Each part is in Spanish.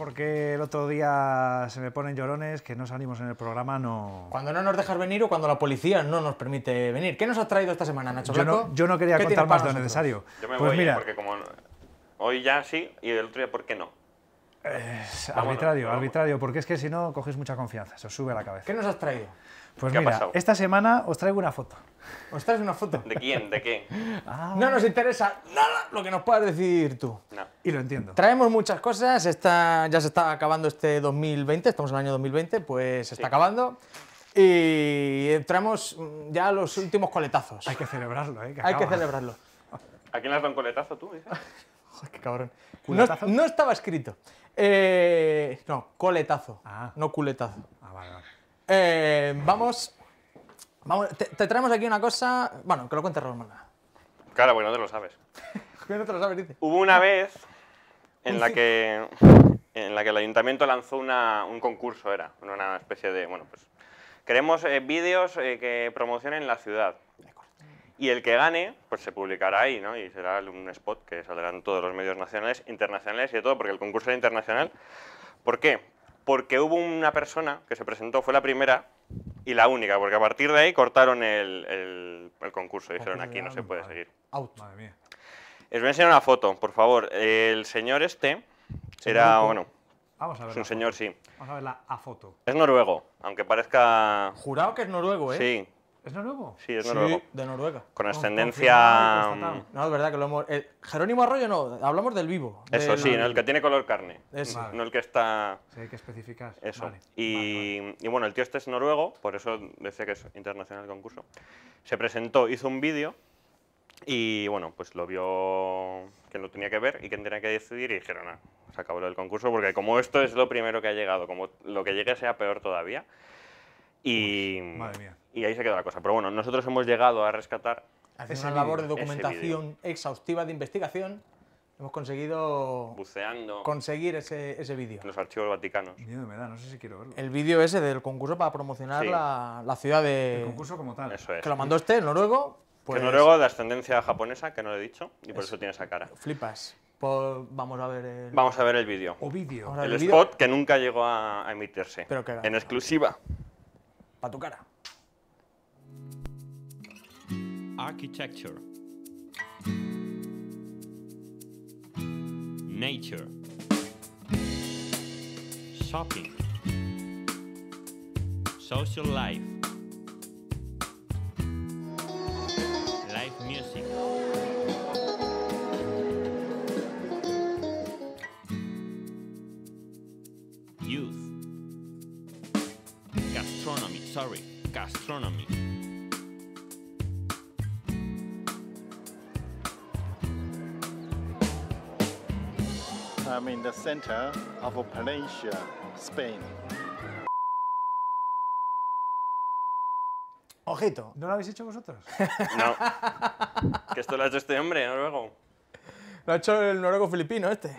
porque el otro día se me ponen llorones que no salimos en el programa, no... Cuando no nos dejas venir o cuando la policía no nos permite venir. ¿Qué nos has traído esta semana, Nacho Yo no, quería contar más de lo necesario. pues ¿eh? mira... porque como hoy ya sí y el otro día por qué no. Es arbitrario, arbitrario, porque es que si no coges mucha confianza, se os sube a la cabeza. ¿Qué nos has traído? Pues mira, esta semana os traigo una foto. ¿Os traes una foto? ¿De quién? ¿De qué? Ah. No nos interesa nada lo que nos puedas decir tú. Y lo entiendo. Traemos muchas cosas, está, ya se está acabando este 2020, estamos en el año 2020, pues se está acabando. Y traemos mm, ya los últimos coletazos. Hay que celebrarlo, ¿eh? Que Hay que celebrarlo. ¿A quién le has dado un coletazo tú? Joder, qué cabrón. No, estaba escrito. Eh, no, coletazo. Ah. No culetazo. Ah, eh, vamos. vamos te, traemos aquí una cosa. Bueno, que lo cuente Romana. Claro, bueno no te lo sabes. lo Hubo una vez en la que. En la que el ayuntamiento lanzó un concurso, era una especie de, bueno, pues queremos eh, vídeos que promocionen la ciudad. Y el que gane, pues se publicará ahí, ¿no? Y será un spot que saldrán todos los medios nacionales, internacionales y de todo, porque el concurso era internacional. ¿Por qué? Porque hubo una persona que se presentó, fue la primera y la única, porque a partir de ahí cortaron el, el, el concurso. Dijeron, aquí no se puede seguir. Out. Madre mía. Les voy a enseñar una foto, por favor. El señor este era, bueno, Vamos a ver es un señor, sí. Vamos a ver la a foto. Es noruego, aunque parezca... Jurado que es noruego, ¿eh? Sí, ¿Es noruego? Sí, es noruego. Sí, de Noruega. Con oh, ascendencia... Mm, no, es verdad que lo hemos... Jerónimo Arroyo no, hablamos del vivo. Eso, sí sí, el que tiene color carne. No el que está... Sí, hay que especificar. Eso. Y, y, bueno, el tío este es noruego, por eso decía que es internacional el concurso. Se presentó, hizo un vídeo y bueno, pues lo vio que lo tenía que ver y que tenía que decidir y dijeron, ah, se acabó el concurso porque como esto es lo primero que ha llegado, como lo que llegue sea peor todavía... Y, y ahí se quedó la cosa. Pero bueno, nosotros hemos llegado a rescatar... Haciendo una labor de documentación exhaustiva de investigación, hemos conseguido Buceando conseguir ese, ese vídeo. Los archivos vaticanos. me da, no sé si quiero verlo. El vídeo ese del concurso para promocionar la, la, ciudad de... El concurso como tal. Que lo mandó este, el noruego. Pues... noruego de ascendencia japonesa, que no lo he dicho, y por eso, tiene esa cara. Flipas. Pues vamos a ver el... Vamos a ver el vídeo. O vídeo. El, spot que nunca llegó a, emitirse. Pero En exclusiva. Para tu cara. Architecture. Nature. Shopping. Social life. Gastronomy. I'm in the center of Valencia, Spain. Ojito. ¿No lo habéis hecho vosotros? No. que esto lo ha hecho este hombre, noruego. Lo ha hecho el noruego filipino este.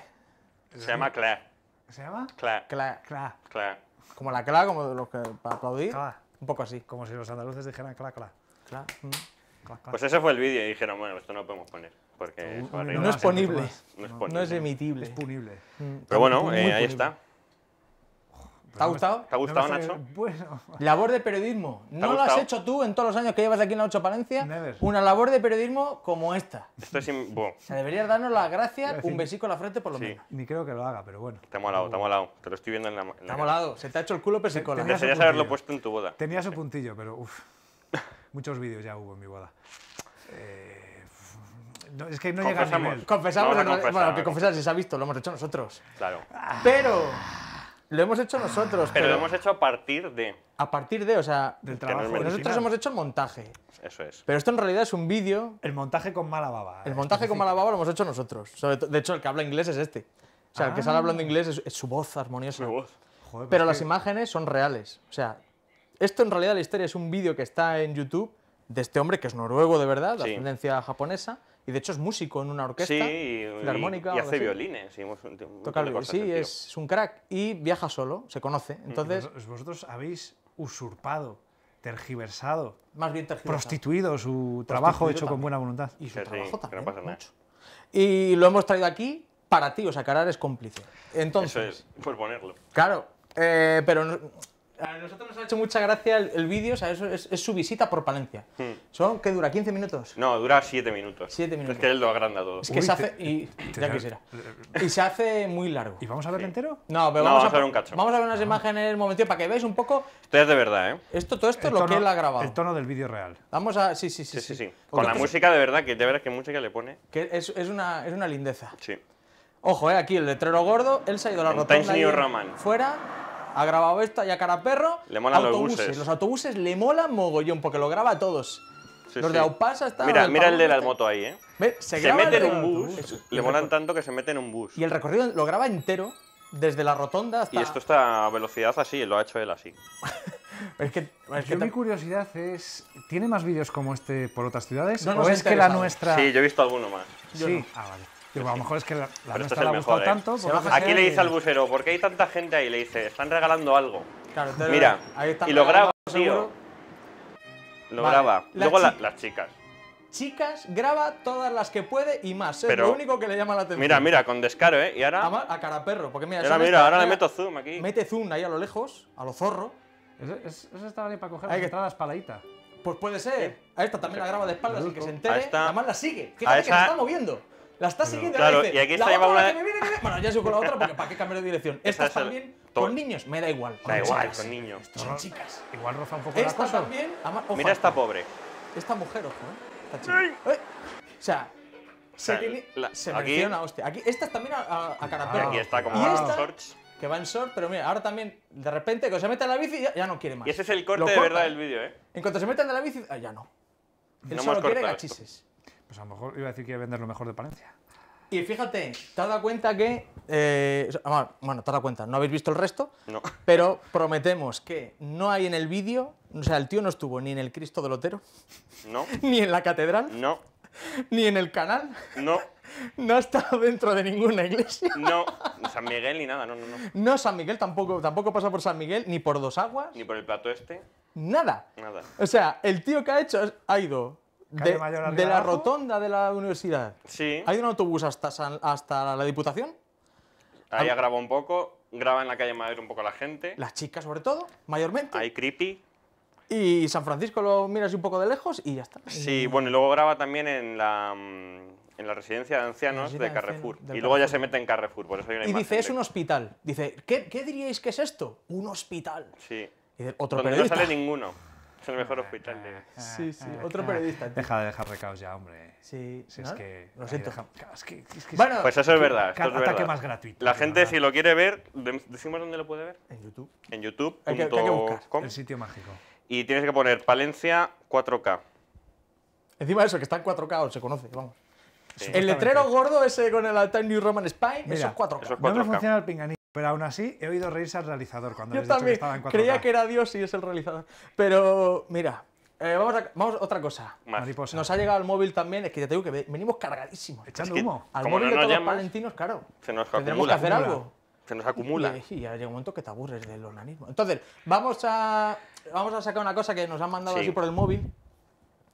Se llama Claire. ¿Se llama? Claire. Claire. Claire. Como la Cla, como los que para aplaudir. Un poco así. Como si los andaluces dijeran mm, cla, cla. Pues ese fue el vídeo y dijeron, bueno, esto no lo podemos poner. Porque no, es, no, ponible. No es, emitible. Es punible. Mm. Pero bueno, eh, ahí está. ¿Te ha gustado? ¿Te ha gustado, Nacho? Bueno. Labor de periodismo. ¿No lo has hecho tú en todos los años que llevas aquí en la 8 Palencia? Una labor de periodismo como esta. Esto es O sea, deberías darnos la gracia un besico en la frente por lo sí. menos. Ni creo que lo haga, pero bueno. Te ha molado, te ha molado. Te lo estoy viendo en la. te ha molado. Se te ha hecho el culo pesicola. Desearías haberlo puesto en tu boda. Tenía su puntillo, pero uff. Muchos vídeos ya hubo en mi boda. Eh, es que no llega a nivel. Confesamos, Bueno, que confesar si se ha visto, lo hemos hecho nosotros. Claro. Pero lo hemos hecho nosotros. Pero, lo hemos hecho a partir de. A partir de, o sea, del trabajo. nosotros hemos hecho el montaje. Eso es. Pero esto en realidad es un vídeo. El montaje con mala baba. El montaje con mala baba lo hemos hecho nosotros. de hecho, el que habla inglés es este. O sea, el que sale ah. hablando inglés es, su voz armoniosa. Su voz. Pues pero las imágenes son reales. O sea, esto en realidad la historia es un vídeo que está en YouTube de este hombre que es noruego de verdad, de ascendencia japonesa y de hecho es músico en una orquesta sí, y, armónica. hace violines. sí, es, un crack y viaja solo, se conoce. Mm. Entonces, vosotros habéis usurpado, tergiversado, más bien prostituido su trabajo hecho con buena voluntad. Y su trabajo Y lo hemos traído aquí para ti, o sea, Carar es cómplice. Entonces, Eso por pues ponerlo. Claro, eh, pero a nosotros nos ha hecho mucha gracia el, vídeo, es, su visita por Palencia. Hmm. ¿Son qué dura? ¿15 minutos? No, dura 7 minutos. 7 minutos. Es que él lo agranda todo. Es que se hace. Y, ya quisiera. Y se hace muy largo. ¿Y vamos a verlo entero? No, vamos, a, ver un cacho. Vamos a ver unas ah. imágenes imágenes el momento para que veáis un poco. Esto es de verdad, ¿eh? Esto, todo esto es lo que él ha grabado. El tono del vídeo real. Vamos a. Sí, sí, sí. sí, sí Con la música de verdad, que de verdad que música le pone. Que es, es, una, es una lindeza. Sí. Ojo, eh, aquí el letrero gordo, él se ha ido la rotonda. Times New Fuera ha grabado esto, y a perro. Le molan autobuses. los autobuses. Los autobuses le molan mogollón porque lo graba a todos. los de Aupasa Mira, mira el de la moto ahí, ¿eh? Se, mete en un bus. Le molan tanto que se mete en un bus. Y el recorrido lo graba entero, desde la rotonda hasta. Y esto está a velocidad así, lo ha hecho él así. es que, mi curiosidad es, ¿tiene más vídeos como este por otras ciudades? No o es que la nuestra... Sí, yo he visto alguno más. sí. No. Ah, vale a lo mejor es que la, la nuestra este le ha mejor, tanto. ¿eh? Aquí le dice al busero, ¿por qué hay tanta gente ahí? Le dice, están regalando algo. Claro, Mira, y lo graba, tío. Lo graba. Luego las chicas. Chicas, graba todas las que puede y más. Pero, lo único que le llama la atención. Mira, mira, con descaro, ¿eh? Y ahora. A, cara perro, porque mira. Ahora, mira, ahora le meto zoom aquí. Mete zoom ahí a lo lejos, a lo zorro. Eso, está estaba ahí para coger Hay que entrar la espaladita. Pues puede ser. A esta también la graba de espalda. y que se entere. Además la sigue. Fíjate que se está moviendo la está siguiendo. No, claro, y aquí está la una. Bueno, ya sigo con la otra porque para qué cambiar de dirección. Estas también con niños, me da igual. Da igual, chicas. con niños. son chicas. Igual roza un poco la también. Mira esta pobre. Esta mujer, ojo, eh, Esta chica. O sea, se, aquí, hostia. Aquí, esta también a, a, ah, carapela. Aquí está como en shorts. Que va en short, pero mira, ahora también, de repente, que se mete a la bici, ya, no quiere más. Y ese es el corte de verdad del vídeo, ¿eh? En cuanto se meten a la bici, ah, ya no. Él no solo quiere gachises. Pues a lo mejor iba a decir que iba a vender lo mejor de Palencia. Y fíjate, te has dado cuenta que. Eh, bueno, te has dado cuenta, no habéis visto el resto. No. Pero prometemos que no hay en el vídeo. O sea, el tío no estuvo ni en el Cristo del Otero. No. Ni en la catedral. No. Ni en el canal. No. No ha estado dentro de ninguna iglesia. No, San Miguel ni nada, no, no, no. No, San Miguel tampoco, tampoco pasa por San Miguel, ni por Dos Aguas. Ni por el plato este. Nada. Nada. O sea, el tío que ha hecho ha ido de, la rotonda de la universidad. Sí. ¿Hay un autobús hasta, hasta la Diputación? Ahí graba un poco, graba en la calle Mayor un poco la gente. Las chicas, sobre todo, mayormente. Hay creepy. Y San Francisco lo miras un poco de lejos y ya está. Sí, bueno, y luego graba también en la, mm, en la residencia de ancianos de Carrefour. y luego ya se mete en Carrefour, por eso hay una Y dice, es un hospital. Dice, ¿qué, ¿qué, diríais que es esto? Un hospital. Sí. otro no sale ninguno. Es el mejor hospital de. Ah, sí, sí. Ah, otro ah. periodista. Deja de dejar recaos ya, hombre. Sí. Si es que. Es que, es que... Bueno, pues eso es verdad. es más gratuito. La gente, si lo quiere ver, decimos dónde lo puede ver. En YouTube. En youtube.com. El sitio mágico. Y tienes que poner Palencia 4K. Encima de eso, que está en 4K se conoce, vamos. El letrero gordo ese con el Time New Roman Spy, eso es 4K. funciona el pero aún así he oído reírse al realizador cuando Yo les he dicho que estaba en 4K. creía que era Dios y es el realizador. Pero mira, eh, vamos, a, vamos otra cosa. Mariposa. Nos ha llegado el móvil también, es que ya te digo que venimos cargadísimos. Echando humo. Al móvil no de todos llamas, los palentinos, claro. Se nos Tenemos que hacer algo. Se nos acumula. Y, y, llega un momento que te aburres del organismo. Entonces, vamos a, vamos a sacar una cosa que nos han mandado así por el móvil.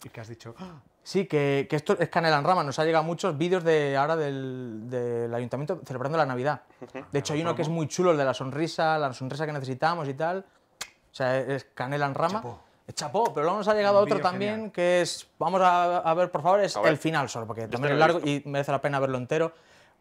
¿Y qué has dicho? ¡Ah! Sí, que, que, esto es Canela en Rama. Nos ha llegado muchos vídeos de ahora del, del, ayuntamiento celebrando la Navidad. De hecho, hay ah, uno pues que es muy chulo, el de la sonrisa, la sonrisa que necesitamos y tal. O sea, e-, es Canela en Rama. Chapó. Chapó pero luego nos ha llegado otro también que es, vamos a, a, ver, por favor, es el final solo, porque también este es largo y merece la pena verlo entero.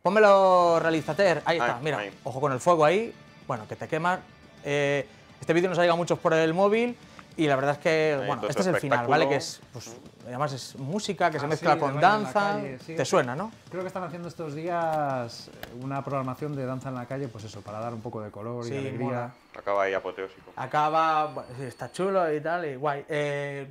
Pónmelo, realizater. Ahí está, mira, ojo con el fuego ahí. Bueno, que te quema. Eh, este vídeo nos ha llegado muchos por el móvil. Y la verdad es que, bueno, este es el final, ¿vale? Que es, pues, además es música que se ah, mezcla con danza. Te suena, ¿no? Creo que están haciendo estos días una programación de danza en la calle, pues eso, para dar un poco de color y alegría. Mola. Acaba ahí apoteósico. Acaba, está chulo y tal, y guay. Eh,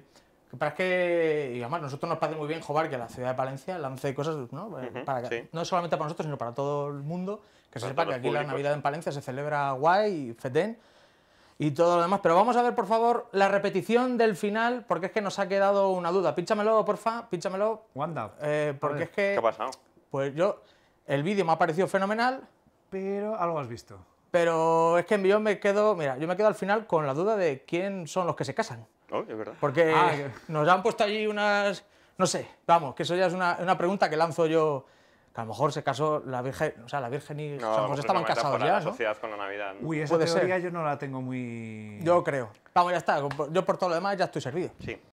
para es que, y además, nosotros nos parece muy bien, jugar que la ciudad de Palencia lance cosas, ¿no? Eh, para, no solamente para nosotros, sino para todo el mundo, que se sepa que aquí la Navidad en Palencia se celebra guay y fetén y todo lo demás. Pero vamos a ver, por favor, la repetición del final, porque es que nos ha quedado una duda. Pínchamelo, porfa, pínchamelo. Wanda. Eh, porque es que... ¿Qué ha pasado? Pues yo, el vídeo me ha parecido fenomenal. Pero algo has visto. Pero es que yo me quedo, mira, yo me quedo al final con la duda de quién son los que se casan. Oh, es verdad. Porque ah. nos han puesto allí unas, no sé, vamos, que eso ya es una, una pregunta que lanzo yo que a lo mejor se casó la Virgen, o sea, la Virgen y no, San José pues estaban casados ya, la ¿no? sociedad con la Navidad. Uy, esa teoría yo no la tengo muy... Yo creo. Vamos, ya está. Yo por todo lo demás ya estoy servido. Sí.